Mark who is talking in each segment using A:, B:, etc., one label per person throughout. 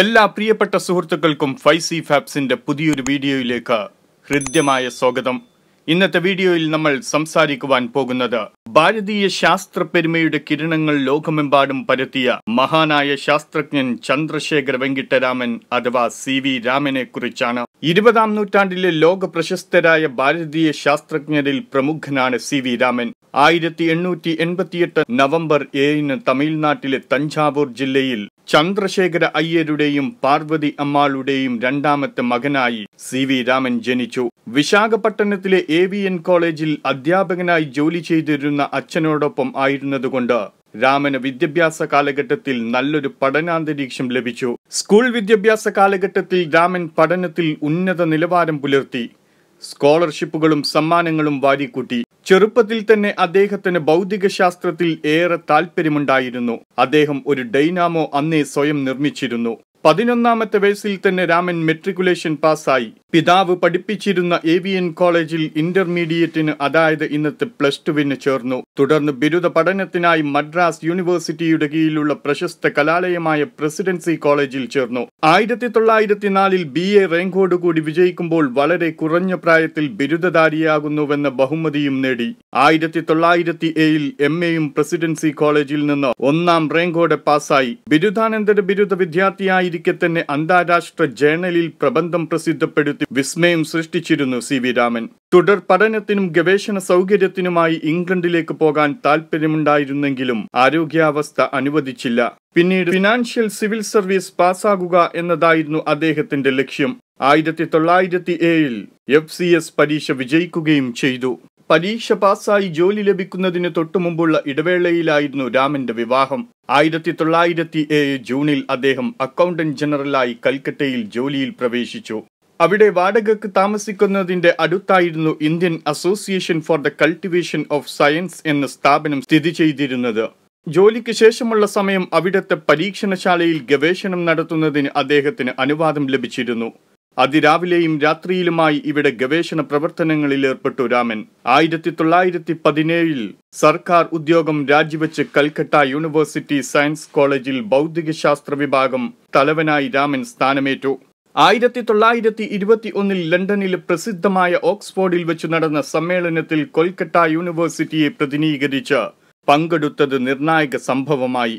A: എല്ലാ പ്രിയപ്പെട്ട സുഹൃത്തുക്കൾക്കും ഫൈസി ഫാബ്സിന്റെ പുതിയൊരു വീഡിയോയിലേക്ക് ഹൃദ്യമായ സ്വാഗതം ഇന്നത്തെ വീഡിയോയിൽ നമ്മൾ സംസാരിക്കുവാൻ പോകുന്നത് ഭാരതീയ ശാസ്ത്ര പെരുമയുടെ കിരണങ്ങൾ ലോകമെമ്പാടും പരത്തിയ മഹാനായ ശാസ്ത്രജ്ഞൻ ചന്ദ്രശേഖര വെങ്കിട്ടരാമൻ അഥവാ സി വി രാമനെ കുറിച്ചാണ് ഇരുപതാം നൂറ്റാണ്ടിലെ ലോക പ്രശസ്തരായ ഭാരതീയ ശാസ്ത്രജ്ഞരിൽ പ്രമുഖനാണ് സി വി രാമൻ ആയിരത്തി എണ്ണൂറ്റി എൺപത്തിയെട്ട് നവംബർ ഏഴിന് തമിഴ്നാട്ടിലെ തഞ്ചാവൂർ ജില്ലയിൽ ചന്ദ്രശേഖര അയ്യരുടെയും പാർവതി അമ്മാളുടെയും രണ്ടാമത്തെ മകനായി സി വി രാമൻ ജനിച്ചു വിശാഖപട്ടണത്തിലെ എ വി എൻ കോളേജിൽ അധ്യാപകനായി ജോലി ചെയ്തിരുന്ന അച്ഛനോടൊപ്പം ആയിരുന്നതുകൊണ്ട് രാമന് വിദ്യാഭ്യാസ കാലഘട്ടത്തിൽ നല്ലൊരു പഠനാന്തരീക്ഷം ലഭിച്ചു സ്കൂൾ വിദ്യാഭ്യാസ കാലഘട്ടത്തിൽ രാമൻ പഠനത്തിൽ ഉന്നത നിലവാരം പുലർത്തി സ്കോളർഷിപ്പുകളും സമ്മാനങ്ങളും വാരിക്കൂട്ടി ചെറുപ്പത്തിൽ തന്നെ അദ്ദേഹത്തിന് ഭൗതിക ശാസ്ത്രത്തിൽ ഏറെ താല്പര്യമുണ്ടായിരുന്നു അദ്ദേഹം ഒരു ഡൈനാമോ അന്നേ സ്വയം നിർമ്മിച്ചിരുന്നു പതിനൊന്നാമത്തെ വയസ്സിൽ തന്നെ രാമൻ മെട്രിക്കുലേഷൻ പാസ്സായി പിതാവ് പഠിപ്പിച്ചിരുന്ന ഏവിയൻ കോളേജിൽ ഇന്റർമീഡിയറ്റിന് അതായത് ഇന്നത്തെ പ്ലസ് ടുവിന് ചേർന്നു തുടർന്ന് ബിരുദ പഠനത്തിനായി മദ്രാസ് യൂണിവേഴ്സിറ്റിയുടെ കീഴിലുള്ള പ്രശസ്ത കലാലയമായ പ്രസിഡൻസി കോളേജിൽ ചേർന്നു ആയിരത്തി തൊള്ളായിരത്തി നാലിൽ ബി എ കൂടി വിജയിക്കുമ്പോൾ വളരെ കുറഞ്ഞ പ്രായത്തിൽ ബിരുദധാരിയാകുന്നുവെന്ന ബഹുമതിയും നേടി ആയിരത്തി തൊള്ളായിരത്തി ഏഴിൽ എം എയും പ്രസിഡൻസി കോളേജിൽ നിന്ന് ഒന്നാം റാങ്കോടെ പാസായി ബിരുദാനന്തര ബിരുദ വിദ്യാർത്ഥിയായിരിക്കെ തന്നെ അന്താരാഷ്ട്ര ജേണലിൽ പ്രബന്ധം പ്രസിദ്ധപ്പെടുത്തി രംഗത്ത് വിസ്മയം സൃഷ്ടിച്ചിരുന്നു സി വി രാമൻ തുടർ പഠനത്തിനും ഗവേഷണ സൗകര്യത്തിനുമായി ഇംഗ്ലണ്ടിലേക്ക് പോകാൻ താൽപ്പര്യമുണ്ടായിരുന്നെങ്കിലും ആരോഗ്യാവസ്ഥ അനുവദിച്ചില്ല പിന്നീട് ഫിനാൻഷ്യൽ സിവിൽ സർവീസ് പാസ്സാകുക എന്നതായിരുന്നു അദ്ദേഹത്തിന്റെ ലക്ഷ്യം ആയിരത്തി തൊള്ളായിരത്തി ഏഴിൽ എഫ് സി എസ് പരീക്ഷ വിജയിക്കുകയും ചെയ്തു പരീക്ഷ പാസ്സായി ജോലി ലഭിക്കുന്നതിന് തൊട്ടുമുമ്പുള്ള ഇടവേളയിലായിരുന്നു രാമന്റെ വിവാഹം ആയിരത്തി തൊള്ളായിരത്തി ഏഴ് ജൂണിൽ അദ്ദേഹം അക്കൗണ്ടന്റ് ജനറലായി കൽക്കട്ടയിൽ ജോലിയിൽ പ്രവേശിച്ചു അവിടെ വാടകക്ക് താമസിക്കുന്നതിന്റെ അടുത്തായിരുന്നു Indian association for the cultivation of science എന്ന സ്ഥാപനം സ്ഥിതി ചെയ്തിരുന്നത് ജോലിക്ക് ശേഷമുള്ള സമയം അവിടുത്തെ പരീക്ഷണശാലയിൽ ഗവേഷണം നടത്തുന്നതിന് അദ്ദേഹത്തിന് അനുവാദം ലഭിച്ചിരുന്നു അതിരാവിലെയും രാത്രിയിലുമായി ഇവിടെ ഗവേഷണ പ്രവർത്തനങ്ങളിൽ ഏർപ്പെട്ടു രാമൻ ആയിരത്തി തൊള്ളായിരത്തി പതിനേഴിൽ സർക്കാർ ഉദ്യോഗം രാജിവെച്ച് കൽക്കട്ട യൂണിവേഴ്സിറ്റി സയൻസ് കോളേജിൽ ഭൗതികശാസ്ത്ര വിഭാഗം തലവനായി രാമൻ സ്ഥാനമേറ്റു ആയിരത്തി തൊള്ളായിരത്തി ഇരുപത്തി ഒന്നിൽ ലണ്ടനിൽ പ്രസിദ്ധമായ ഓക്സ്ഫോർഡിൽ വെച്ച് നടന്ന സമ്മേളനത്തിൽ കൊൽക്കത്ത യൂണിവേഴ്സിറ്റിയെ പ്രതിനിധീകരിച്ച് പങ്കെടുത്തത് നിർണായക സംഭവമായി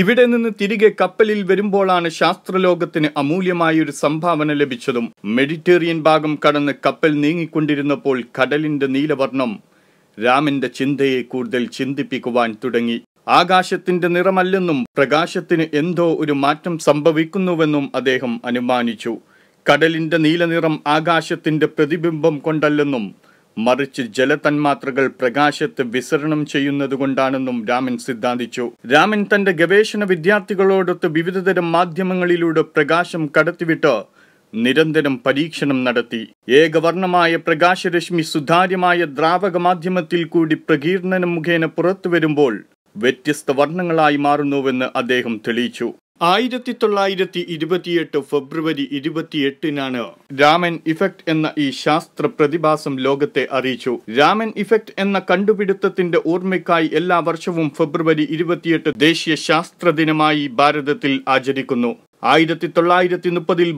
A: ഇവിടെ നിന്ന് തിരികെ കപ്പലിൽ വരുമ്പോഴാണ് ശാസ്ത്രലോകത്തിന് അമൂല്യമായ ഒരു സംഭാവന ലഭിച്ചതും മെഡിറ്റേറിയൻ ഭാഗം കടന്ന് കപ്പൽ നീങ്ങിക്കൊണ്ടിരുന്നപ്പോൾ കടലിന്റെ നീലവർണം രാമന്റെ ചിന്തയെ കൂടുതൽ ചിന്തിപ്പിക്കുവാൻ തുടങ്ങി ആകാശത്തിന്റെ നിറമല്ലെന്നും പ്രകാശത്തിന് എന്തോ ഒരു മാറ്റം സംഭവിക്കുന്നുവെന്നും അദ്ദേഹം അനുമാനിച്ചു കടലിന്റെ നീലനിറം ആകാശത്തിന്റെ പ്രതിബിംബം കൊണ്ടല്ലെന്നും മറിച്ച് ജലതന്മാത്രകൾ പ്രകാശത്തെ വിസരണം ചെയ്യുന്നതുകൊണ്ടാണെന്നും രാമൻ സിദ്ധാന്തിച്ചു രാമൻ തന്റെ ഗവേഷണ വിദ്യാർത്ഥികളോടൊത്ത് വിവിധതരം മാധ്യമങ്ങളിലൂടെ പ്രകാശം കടത്തിവിട്ട് നിരന്തരം പരീക്ഷണം നടത്തി ഏകവർണമായ പ്രകാശരശ്മി സുതാര്യമായ ദ്രാവക മാധ്യമത്തിൽ കൂടി പ്രകീർണനം മുഖേന പുറത്തു വരുമ്പോൾ വ്യത്യസ്ത വർണ്ണങ്ങളായി മാറുന്നുവെന്ന് അദ്ദേഹം തെളിയിച്ചു ആയിരത്തി തൊള്ളായിരത്തി ഇരുപത്തിയെട്ട് ഫെബ്രുവരി ഇരുപത്തിയെട്ടിനാണ് രാമൻ ഇഫക്റ്റ് എന്ന ഈ ശാസ്ത്ര പ്രതിഭാസം ലോകത്തെ അറിയിച്ചു രാമൻ ഇഫക്റ്റ് എന്ന കണ്ടുപിടുത്തത്തിന്റെ ഓർമ്മയ്ക്കായി എല്ലാ വർഷവും ഫെബ്രുവരി ഇരുപത്തിയെട്ട് ദേശീയ ശാസ്ത്ര ദിനമായി ഭാരതത്തിൽ ആചരിക്കുന്നു ആയിരത്തി തൊള്ളായിരത്തി മുപ്പതിൽ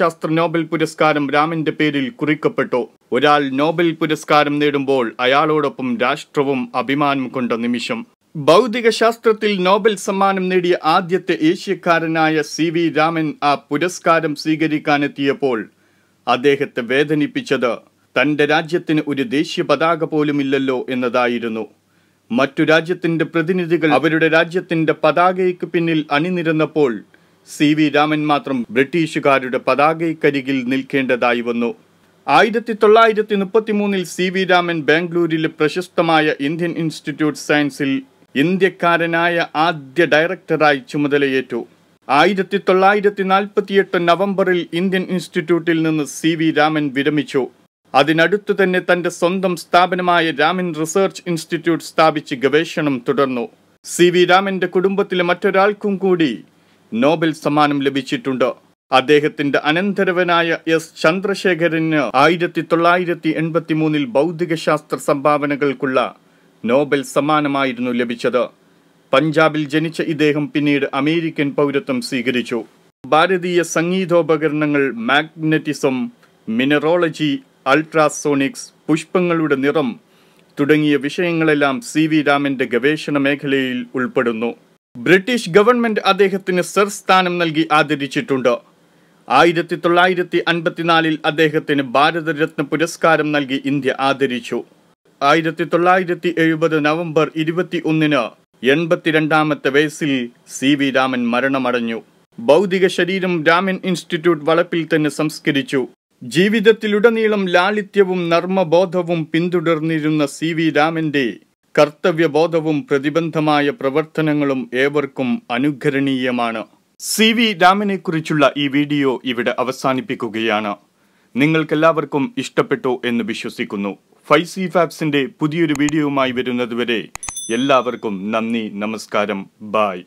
A: ശാസ്ത്ര നോബൽ പുരസ്കാരം രാമന്റെ പേരിൽ കുറിക്കപ്പെട്ടു ഒരാൾ നോബൽ പുരസ്കാരം നേടുമ്പോൾ അയാളോടൊപ്പം രാഷ്ട്രവും അഭിമാനം കൊണ്ട നിമിഷം ഭൗതികശാസ്ത്രത്തിൽ നോബൽ സമ്മാനം നേടിയ ആദ്യത്തെ ഏഷ്യക്കാരനായ സി വി രാമൻ ആ പുരസ്കാരം സ്വീകരിക്കാനെത്തിയപ്പോൾ അദ്ദേഹത്തെ വേദനിപ്പിച്ചത് തൻ്റെ രാജ്യത്തിന് ഒരു ദേശീയ പതാക പോലുമില്ലല്ലോ എന്നതായിരുന്നു മറ്റു രാജ്യത്തിൻ്റെ പ്രതിനിധികൾ അവരുടെ രാജ്യത്തിൻ്റെ പതാകയ്ക്ക് പിന്നിൽ അണിനിരന്നപ്പോൾ സി വി രാമൻ മാത്രം ബ്രിട്ടീഷുകാരുടെ പതാകയ്ക്കരികിൽ നിൽക്കേണ്ടതായി വന്നു ആയിരത്തി തൊള്ളായിരത്തി മുപ്പത്തി മൂന്നിൽ സി വി രാമൻ ബാംഗ്ലൂരിലെ പ്രശസ്തമായ ഇന്ത്യൻ ഇൻസ്റ്റിറ്റ്യൂട്ട് സയൻസിൽ ഇന്ത്യക്കാരനായ ആദ്യ ഡയറക്ടറായി ചുമതലയേറ്റു ആയിരത്തി തൊള്ളായിരത്തി നാൽപ്പത്തിയെട്ട് നവംബറിൽ ഇന്ത്യൻ ഇൻസ്റ്റിറ്റ്യൂട്ടിൽ നിന്ന് സി വി രാമൻ വിരമിച്ചു അതിനടുത്തു തന്നെ തന്റെ സ്വന്തം സ്ഥാപനമായ രാമൻ റിസർച്ച് ഇൻസ്റ്റിറ്റ്യൂട്ട് സ്ഥാപിച്ച് ഗവേഷണം തുടർന്നു സി വി രാമന്റെ കുടുംബത്തിലെ മറ്റൊരാൾക്കും കൂടി നോബൽ സമ്മാനം ലഭിച്ചിട്ടുണ്ട് അദ്ദേഹത്തിന്റെ അനന്തരവനായ എസ് ചന്ദ്രശേഖരന് ആയിരത്തി തൊള്ളായിരത്തി എൺപത്തി മൂന്നിൽ ഭൗതികശാസ്ത്ര സംഭാവനകൾക്കുള്ള നോബൽ സമ്മാനമായിരുന്നു ലഭിച്ചത് പഞ്ചാബിൽ ജനിച്ച ഇദ്ദേഹം പിന്നീട് അമേരിക്കൻ പൗരത്വം സ്വീകരിച്ചു ഭാരതീയ സംഗീതോപകരണങ്ങൾ മാഗ്നറ്റിസം മിനറോളജി അൾട്രാസോണിക്സ് പുഷ്പങ്ങളുടെ നിറം തുടങ്ങിയ വിഷയങ്ങളെല്ലാം സി വി രാമന്റെ ഗവേഷണ മേഖലയിൽ ഉൾപ്പെടുന്നു ബ്രിട്ടീഷ് ഗവൺമെന്റ് അദ്ദേഹത്തിന് സർ സ്ഥാനം നൽകി ആദരിച്ചിട്ടുണ്ട് ആയിരത്തി തൊള്ളായിരത്തി അൻപത്തിനാലിൽ അദ്ദേഹത്തിന് ഭാരതരത്ന പുരസ്കാരം നൽകി ഇന്ത്യ ആദരിച്ചു ആയിരത്തി തൊള്ളായിരത്തി എഴുപത് നവംബർ ഇരുപത്തി ഒന്നിന് എൺപത്തിരണ്ടാമത്തെ വയസ്സിൽ സി വി രാമൻ മരണമടഞ്ഞു ഭൗതിക ശരീരം രാമൻ ഇൻസ്റ്റിറ്റ്യൂട്ട് വളപ്പിൽ തന്നെ സംസ്കരിച്ചു ജീവിതത്തിലുടനീളം ലാളിത്യവും നർമ്മബോധവും പിന്തുടർന്നിരുന്ന സി വി രാമന്റെ കർത്തവ്യബോധവും പ്രതിബന്ധമായ പ്രവർത്തനങ്ങളും ഏവർക്കും അനുകരണീയമാണ് സി വി രാമനെക്കുറിച്ചുള്ള ഈ വീഡിയോ ഇവിടെ അവസാനിപ്പിക്കുകയാണ് നിങ്ങൾക്കെല്ലാവർക്കും ഇഷ്ടപ്പെട്ടു എന്ന് വിശ്വസിക്കുന്നു ഫൈസി ഫാബ്സിന്റെ പുതിയൊരു വീഡിയോയുമായി വരുന്നതുവരെ എല്ലാവർക്കും നന്ദി നമസ്കാരം ബായ്